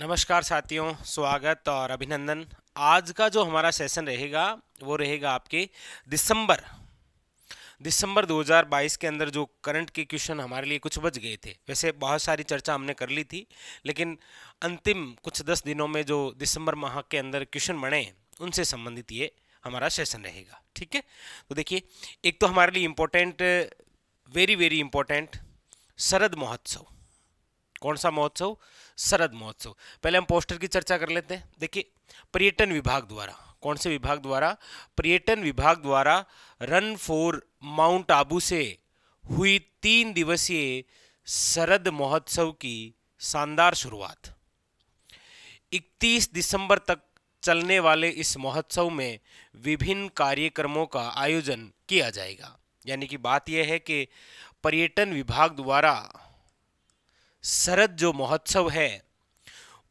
नमस्कार साथियों स्वागत और अभिनंदन आज का जो हमारा सेशन रहेगा वो रहेगा आपके दिसंबर दिसंबर 2022 के अंदर जो करंट के क्वेश्चन हमारे लिए कुछ बच गए थे वैसे बहुत सारी चर्चा हमने कर ली थी लेकिन अंतिम कुछ दस दिनों में जो दिसंबर माह के अंदर क्वेश्चन बने उनसे संबंधित ये हमारा सेशन रहेगा ठीक है तो देखिए एक तो हमारे लिए important very very important Sharad Mahotsav कौन सा महोत्सव शरद महोत्सव पहले हम पोस्टर की चर्चा कर लेते हैं देखिए पर्यटन विभाग द्वारा कौन से विभाग द्वारा पर्यटन विभाग द्वारा रन फॉर माउंट आबू से हुई तीन दिवसीय शरद महोत्सव की शानदार शुरुआत 31 दिसंबर तक चलने वाले इस महोत्सव में विभिन्न कार्यक्रमों का आयोजन किया जाएगा यानी कि बात यह है कि पर्यटन विभाग द्वारा शरद जो महोत्सव है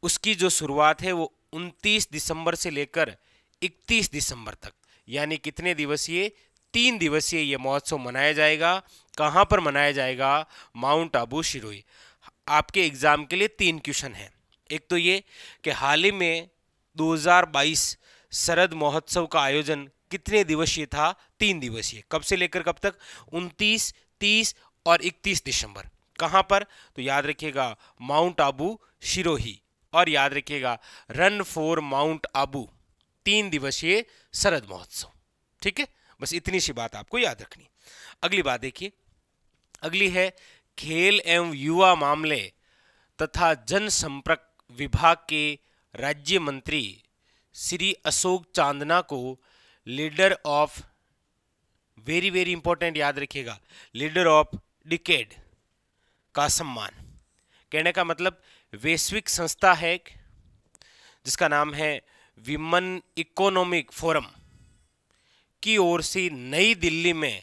उसकी जो शुरुआत है वो 29 दिसंबर से लेकर 31 दिसंबर तक यानी कितने दिवसीय तीन दिवसीय ये महोत्सव मनाया जाएगा कहाँ पर मनाया जाएगा माउंट आबू शिरोई आपके एग्ज़ाम के लिए तीन क्वेश्चन हैं एक तो ये कि हाल ही में 2022 शरद महोत्सव का आयोजन कितने दिवसीय था तीन दिवसीय कब से लेकर कब तक 29, 30 और 31 दिसंबर कहाँ पर तो याद रखिएगा माउंट आबू शिरोही और याद रखिएगा रन फॉर माउंट आबू तीन दिवसीय शरद महोत्सव ठीक है बस इतनी सी बात आपको याद रखनी अगली बात देखिए अगली है खेल एवं युवा मामले तथा जनसंपर्क विभाग के राज्य मंत्री श्री अशोक चांदना को leader of very very important याद रखिएगा लीडर ऑफ डिकेड का सम्मान कहने का मतलब वैश्विक संस्था है जिसका नाम है विमन इकोनॉमिक फोरम की ओर से नई दिल्ली में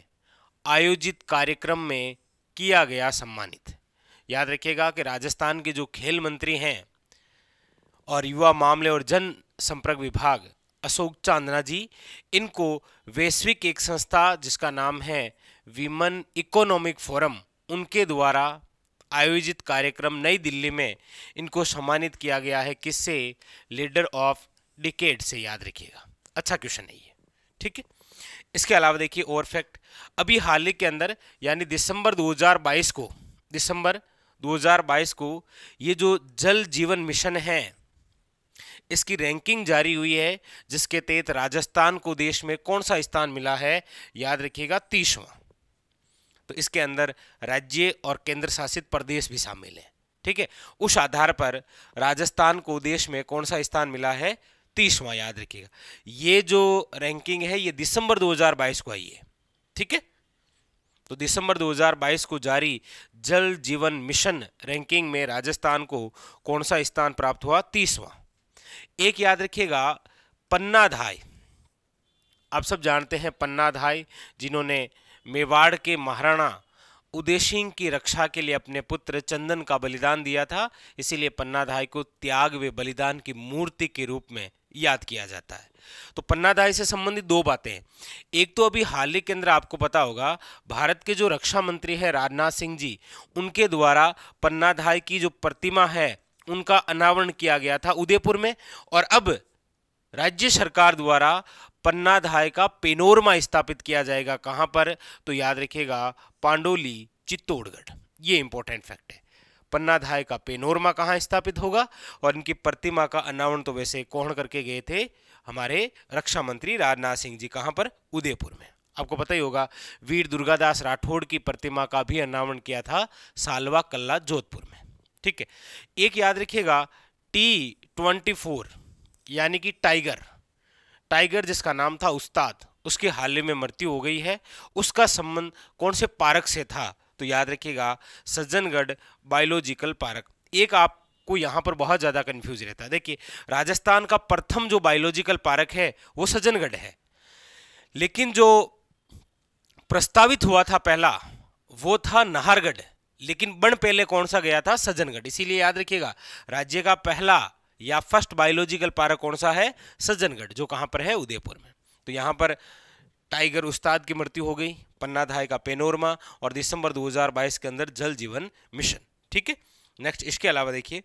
आयोजित कार्यक्रम में किया गया सम्मानित याद रखिएगा कि राजस्थान के जो खेल मंत्री हैं और युवा मामले और जन संपर्क विभाग अशोक चांदना जी इनको वैश्विक एक संस्था जिसका नाम है विमन इकोनॉमिक फोरम उनके द्वारा आयोजित कार्यक्रम नई दिल्ली में इनको सम्मानित किया गया है किससे लीडर ऑफ डिकेड से याद रखिएगा अच्छा क्वेश्चन है ये ठीक है इसके अलावा देखिए और फैक्ट अभी हाल ही के अंदर यानी दिसंबर 2022 को दिसंबर 2022 को ये जो जल जीवन मिशन है इसकी रैंकिंग जारी हुई है जिसके तहत राजस्थान को देश में कौन सा स्थान मिला है याद रखिएगा तीसवां तो इसके अंदर राज्य और केंद्र शासित प्रदेश भी शामिल हैं ठीक है उस आधार पर राजस्थान को देश में कौन सा स्थान मिला है तीसवां याद रखिएगा ये जो रैंकिंग है ये दिसंबर 2022 को आई है ठीक है तो दिसंबर 2022 को जारी जल जीवन मिशन रैंकिंग में राजस्थान को कौन सा स्थान प्राप्त हुआ तीसवां एक याद रखिएगा पन्नाधाय आप सब जानते हैं पन्नाधाय जिन्होंने मेवाड़ के महाराणा उदय सिंह की रक्षा के लिए अपने पुत्र चंदन का बलिदान दिया था इसीलिए पन्नाधाई को त्याग व बलिदान की मूर्ति के रूप में याद किया जाता है तो पन्नाधाई से संबंधित दो बातें एक तो अभी हाल ही के अंदर आपको पता होगा भारत के जो रक्षा मंत्री हैं राजनाथ सिंह जी उनके द्वारा पन्नाधाई की जो प्रतिमा है उनका अनावरण किया गया था उदयपुर में और अब राज्य सरकार द्वारा पन्नाधाय का पेनोरमा स्थापित किया जाएगा कहाँ पर तो याद रखिएगा पांडोली चित्तौड़गढ़ ये इंपॉर्टेंट फैक्ट है धाय का पेनोरमा कहाँ स्थापित होगा और इनकी प्रतिमा का अनावरण तो वैसे कौन करके गए थे हमारे रक्षा मंत्री राजनाथ सिंह जी कहाँ पर उदयपुर में आपको पता ही होगा वीर दुर्गादास राठौड़ की प्रतिमा का भी अनावरण किया था सालवा कल्ला जोधपुर में ठीक है एक याद रखिएगा टी ट्वेंटी फोर यानी कि टाइगर टाइगर जिसका नाम था उस्ताद उसकी हाल ही में मृत्यु हो गई है उसका संबंध कौन से पार्क से था तो याद रखिएगा सज्जनगढ़ बायोलॉजिकल पार्क एक आप को यहाँ पर बहुत ज़्यादा कन्फ्यूज रहता है देखिए राजस्थान का प्रथम जो बायोलॉजिकल पार्क है वो सज्जनगढ़ है लेकिन जो प्रस्तावित हुआ था पहला वो था नाहरगढ़ लेकिन बन पहले कौन सा गया था सज्जनगढ़ इसीलिए याद रखिएगा राज्य का पहला या फर्स्ट बायोलॉजिकल पार्क कौन सा है सज्जनगढ़ जो कहाँ पर है उदयपुर में तो यहाँ पर टाइगर उस्ताद की मृत्यु हो गई धाय का पेनोरमा और दिसंबर 2022 के अंदर जल जीवन मिशन ठीक है नेक्स्ट इसके अलावा देखिए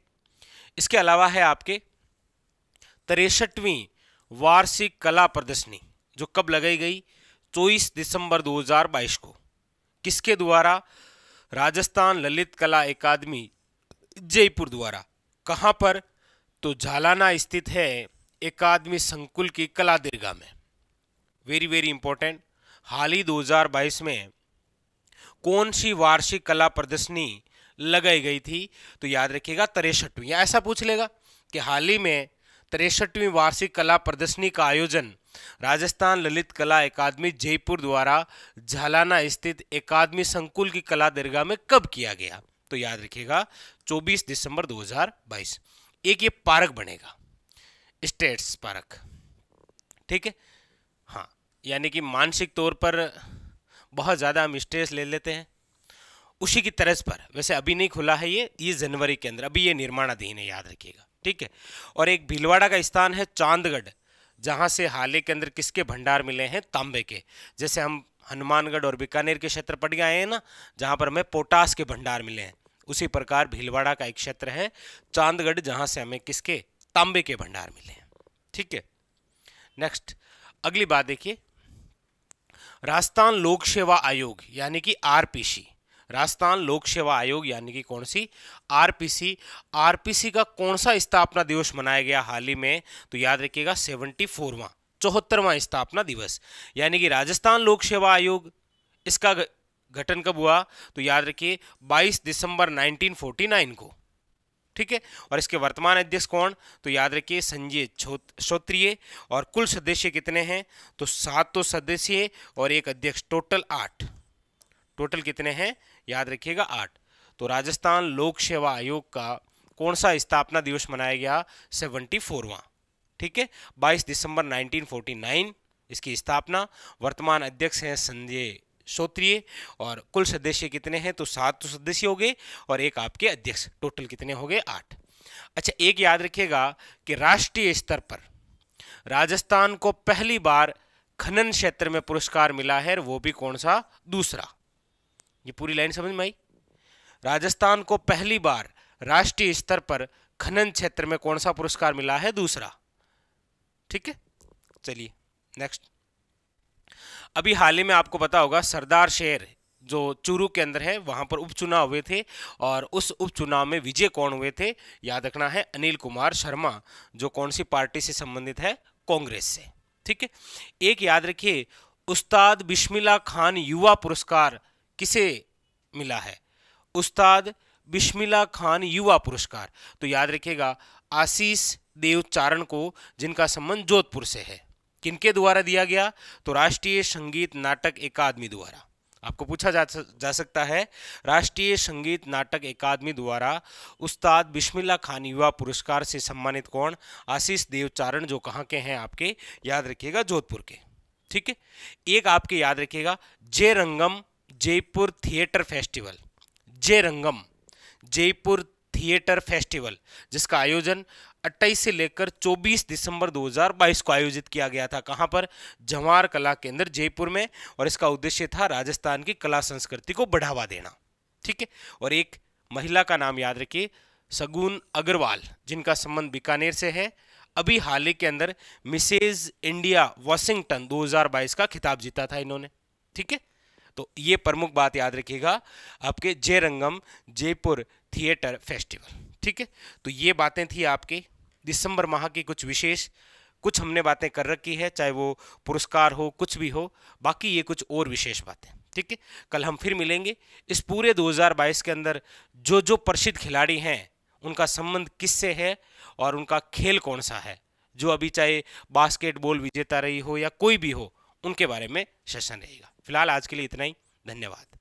इसके अलावा है आपके तिरसठवीं वार्षिक कला प्रदर्शनी जो कब लगाई गई चौबीस दिसंबर 2022 को किसके द्वारा राजस्थान ललित कला अकादमी जयपुर द्वारा कहाँ पर तो झालाना स्थित है एकादमी संकुल की कला दीर्घा में वेरी वेरी इंपॉर्टेंट हाल ही 2022 में कौन सी वार्षिक कला प्रदर्शनी लगाई गई थी तो याद रखिएगा तिरसठवीं ऐसा पूछ लेगा कि हाल ही में तिरसठवीं वार्षिक कला प्रदर्शनी का आयोजन राजस्थान ललित कला अकादमी जयपुर द्वारा झालाना स्थित एकादमी संकुल की कला दीर्घा में कब किया गया तो याद रखिएगा 24 दिसंबर 2022 एक ये पार्क बनेगा स्टेट्स पार्क ठीक है हाँ यानी कि मानसिक तौर पर बहुत ज़्यादा हम स्ट्रेस ले लेते हैं उसी की तरज पर वैसे अभी नहीं खुला है ये ये जनवरी के अंदर अभी ये निर्माणाधीन है याद रखिएगा ठीक है और एक भीलवाड़ा का स्थान है चांदगढ़ जहाँ से हाल ही के अंदर किसके भंडार मिले हैं तांबे के जैसे हम हनुमानगढ़ और बीकानेर के क्षेत्र पट गए हैं ना जहाँ पर हमें पोटास के भंडार मिले हैं उसी प्रकार भीलवाड़ा का एक क्षेत्र है चांदगढ़ जहां से हमें किसके तांबे के भंडार मिले हैं ठीक है नेक्स्ट अगली बात देखिए राजस्थान लोक सेवा आयोग यानी कि आरपीसी राजस्थान लोक सेवा आयोग यानी कि कौन सी आरपीसी आरपीसी का कौन सा स्थापना दिवस मनाया गया हाल ही में तो याद रखिएगा सेवेंटी फोरवा चौहत्तरवा स्थापना दिवस यानी कि राजस्थान लोक सेवा आयोग इसका गठन कब हुआ तो याद रखिए 22 दिसंबर 1949 को ठीक है और इसके वर्तमान अध्यक्ष कौन तो याद रखिए संजय श्रोत्रिय और कुल सदस्य कितने हैं तो सात तो सदस्य और एक अध्यक्ष टोटल आठ टोटल कितने हैं याद रखिएगा आठ तो राजस्थान लोक सेवा आयोग का कौन सा स्थापना दिवस मनाया गया सेवेंटी फोरवा ठीक है 22 दिसंबर 1949 इसकी स्थापना वर्तमान अध्यक्ष हैं संजय श्रोत्रिय और कुल सदस्य कितने हैं तो सात तो सदस्य हो गए और एक आपके अध्यक्ष टोटल कितने हो गए आठ अच्छा एक याद रखिएगा कि राष्ट्रीय स्तर पर राजस्थान को पहली बार खनन क्षेत्र में पुरस्कार मिला है वो भी कौन सा दूसरा ये पूरी लाइन समझ में आई राजस्थान को पहली बार राष्ट्रीय स्तर पर खनन क्षेत्र में कौन सा पुरस्कार मिला है दूसरा ठीक है चलिए नेक्स्ट अभी हाल ही में आपको पता होगा सरदार शेर जो चूरू के अंदर है वहाँ पर उपचुनाव हुए थे और उस उपचुनाव में विजय कौन हुए थे याद रखना है अनिल कुमार शर्मा जो कौन सी पार्टी से संबंधित है कांग्रेस से ठीक है एक याद रखिए उस्ताद बिश्मिला खान युवा पुरस्कार किसे मिला है उस्ताद बिश्मिला खान युवा पुरस्कार तो याद रखिएगा आशीष देव चारण को जिनका संबंध जोधपुर से है किनके द्वारा दिया गया तो राष्ट्रीय संगीत नाटक अकादमी द्वारा आपको पूछा जा, जा सकता है राष्ट्रीय संगीत नाटक अकादमी द्वारा उस्ताद बिस्मिल्ला खान युवा पुरस्कार से सम्मानित कौन आशीष देवचारण जो कहाँ के हैं आपके याद रखिएगा जोधपुर के ठीक है एक आपके याद रखिएगा जय रंगम जयपुर थिएटर फेस्टिवल जय रंगम जयपुर थिएटर फेस्टिवल जिसका आयोजन 28 से लेकर 24 दिसंबर 2022 को आयोजित किया गया था कहां पर जवाहर कला केंद्र जयपुर में और इसका उद्देश्य था राजस्थान की कला संस्कृति को बढ़ावा देना ठीक है और एक महिला का नाम याद रखिए सगुन अग्रवाल जिनका संबंध बीकानेर से है अभी हाल ही के अंदर मिसेज इंडिया वॉशिंगटन 2022 का खिताब जीता था इन्होंने ठीक है तो ये प्रमुख बात याद रखिएगा आपके जयरंगम जयपुर थिएटर फेस्टिवल ठीक है तो ये बातें थी आपकी दिसंबर माह की कुछ विशेष कुछ हमने बातें कर रखी है चाहे वो पुरस्कार हो कुछ भी हो बाकी ये कुछ और विशेष बातें ठीक है कल हम फिर मिलेंगे इस पूरे 2022 के अंदर जो जो प्रसिद्ध खिलाड़ी हैं उनका संबंध किससे है और उनका खेल कौन सा है जो अभी चाहे बास्केटबॉल विजेता रही हो या कोई भी हो उनके बारे में सेशन रहेगा फिलहाल आज के लिए इतना ही धन्यवाद